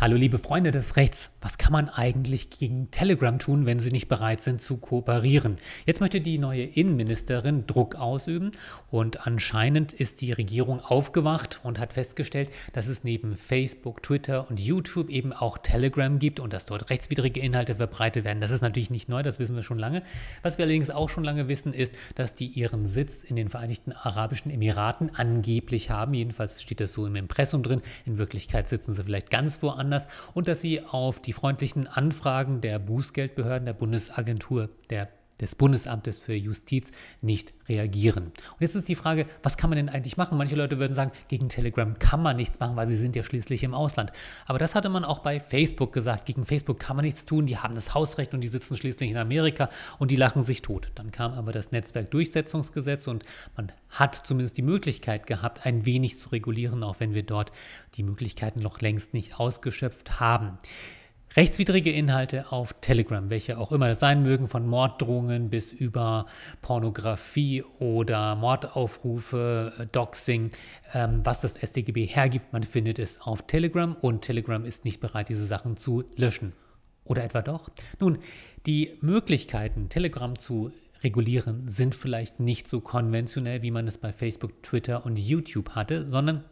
Hallo liebe Freunde des Rechts, was kann man eigentlich gegen Telegram tun, wenn sie nicht bereit sind zu kooperieren? Jetzt möchte die neue Innenministerin Druck ausüben und anscheinend ist die Regierung aufgewacht und hat festgestellt, dass es neben Facebook, Twitter und YouTube eben auch Telegram gibt und dass dort rechtswidrige Inhalte verbreitet werden. Das ist natürlich nicht neu, das wissen wir schon lange. Was wir allerdings auch schon lange wissen ist, dass die ihren Sitz in den Vereinigten Arabischen Emiraten angeblich haben. Jedenfalls steht das so im Impressum drin. In Wirklichkeit sitzen sie vielleicht ganz woanders anders und dass sie auf die freundlichen Anfragen der Bußgeldbehörden der Bundesagentur der des Bundesamtes für Justiz nicht reagieren. Und jetzt ist die Frage, was kann man denn eigentlich machen? Manche Leute würden sagen, gegen Telegram kann man nichts machen, weil sie sind ja schließlich im Ausland. Aber das hatte man auch bei Facebook gesagt. Gegen Facebook kann man nichts tun, die haben das Hausrecht und die sitzen schließlich in Amerika und die lachen sich tot. Dann kam aber das Netzwerkdurchsetzungsgesetz und man hat zumindest die Möglichkeit gehabt, ein wenig zu regulieren, auch wenn wir dort die Möglichkeiten noch längst nicht ausgeschöpft haben. Rechtswidrige Inhalte auf Telegram, welche auch immer das sein mögen, von Morddrohungen bis über Pornografie oder Mordaufrufe, äh, Doxing, ähm, was das SDGB hergibt, man findet es auf Telegram und Telegram ist nicht bereit, diese Sachen zu löschen. Oder etwa doch? Nun, die Möglichkeiten, Telegram zu regulieren, sind vielleicht nicht so konventionell, wie man es bei Facebook, Twitter und YouTube hatte, sondern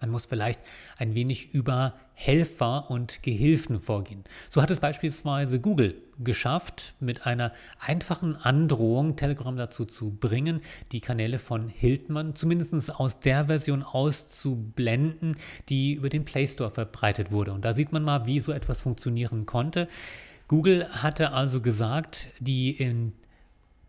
man muss vielleicht ein wenig über Helfer und Gehilfen vorgehen. So hat es beispielsweise Google geschafft, mit einer einfachen Androhung Telegram dazu zu bringen, die Kanäle von Hildmann zumindest aus der Version auszublenden, die über den Play Store verbreitet wurde. Und da sieht man mal, wie so etwas funktionieren konnte. Google hatte also gesagt, die in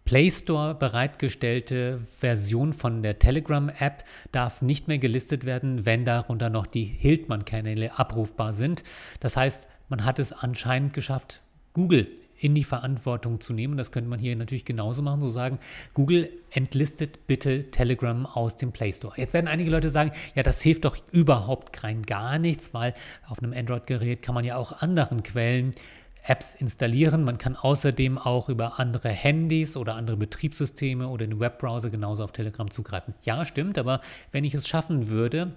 Play Store bereitgestellte Version von der Telegram-App darf nicht mehr gelistet werden, wenn darunter noch die Hildmann-Kanäle abrufbar sind. Das heißt, man hat es anscheinend geschafft, Google in die Verantwortung zu nehmen. Das könnte man hier natürlich genauso machen, so sagen, Google entlistet bitte Telegram aus dem Play Store. Jetzt werden einige Leute sagen, ja, das hilft doch überhaupt rein gar nichts, weil auf einem Android-Gerät kann man ja auch anderen Quellen Apps installieren. Man kann außerdem auch über andere Handys oder andere Betriebssysteme oder den Webbrowser genauso auf Telegram zugreifen. Ja, stimmt, aber wenn ich es schaffen würde,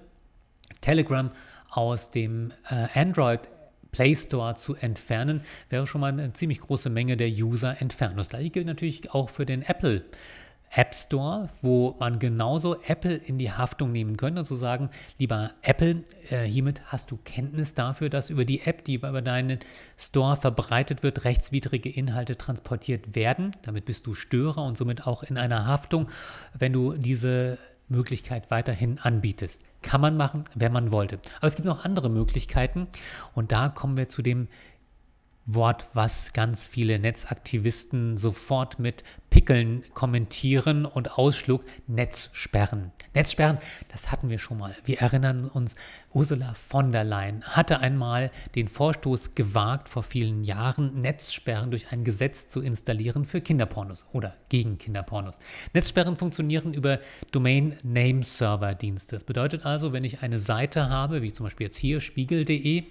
Telegram aus dem äh, Android Play Store zu entfernen, wäre schon mal eine ziemlich große Menge der User entfernt. Das gleiche gilt natürlich auch für den Apple App Store, wo man genauso Apple in die Haftung nehmen könnte zu sagen, lieber Apple, äh, hiermit hast du Kenntnis dafür, dass über die App, die über deinen Store verbreitet wird, rechtswidrige Inhalte transportiert werden. Damit bist du Störer und somit auch in einer Haftung, wenn du diese Möglichkeit weiterhin anbietest. Kann man machen, wenn man wollte. Aber es gibt noch andere Möglichkeiten und da kommen wir zu dem Wort, was ganz viele Netzaktivisten sofort mit Pickeln kommentieren und ausschlug, Netzsperren. Netzsperren, das hatten wir schon mal. Wir erinnern uns, Ursula von der Leyen hatte einmal den Vorstoß gewagt, vor vielen Jahren Netzsperren durch ein Gesetz zu installieren für Kinderpornos oder gegen Kinderpornos. Netzsperren funktionieren über Domain Name Server Dienste. Das bedeutet also, wenn ich eine Seite habe, wie zum Beispiel jetzt hier spiegel.de,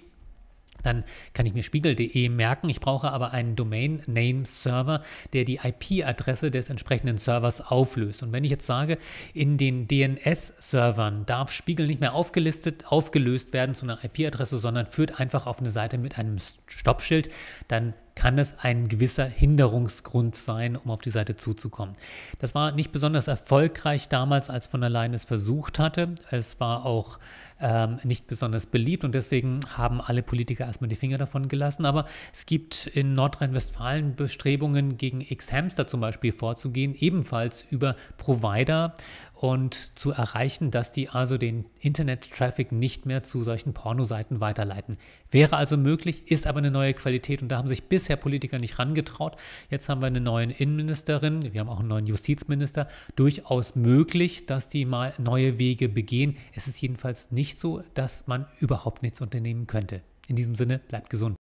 dann kann ich mir spiegel.de merken. Ich brauche aber einen Domain Name Server, der die IP-Adresse des entsprechenden Servers auflöst. Und wenn ich jetzt sage, in den DNS-Servern darf Spiegel nicht mehr aufgelistet, aufgelöst werden zu einer IP-Adresse, sondern führt einfach auf eine Seite mit einem Stoppschild, dann kann es ein gewisser Hinderungsgrund sein, um auf die Seite zuzukommen. Das war nicht besonders erfolgreich damals, als von der Leyen es versucht hatte. Es war auch ähm, nicht besonders beliebt und deswegen haben alle Politiker erstmal die Finger davon gelassen. Aber es gibt in Nordrhein-Westfalen Bestrebungen, gegen X-Hamster zum Beispiel vorzugehen, ebenfalls über Provider und zu erreichen, dass die also den Internet-Traffic nicht mehr zu solchen Pornoseiten weiterleiten. Wäre also möglich, ist aber eine neue Qualität und da haben sich bisher Politiker nicht rangetraut. Jetzt haben wir eine neue Innenministerin, wir haben auch einen neuen Justizminister. Durchaus möglich, dass die mal neue Wege begehen. Es ist jedenfalls nicht so, dass man überhaupt nichts unternehmen könnte. In diesem Sinne, bleibt gesund.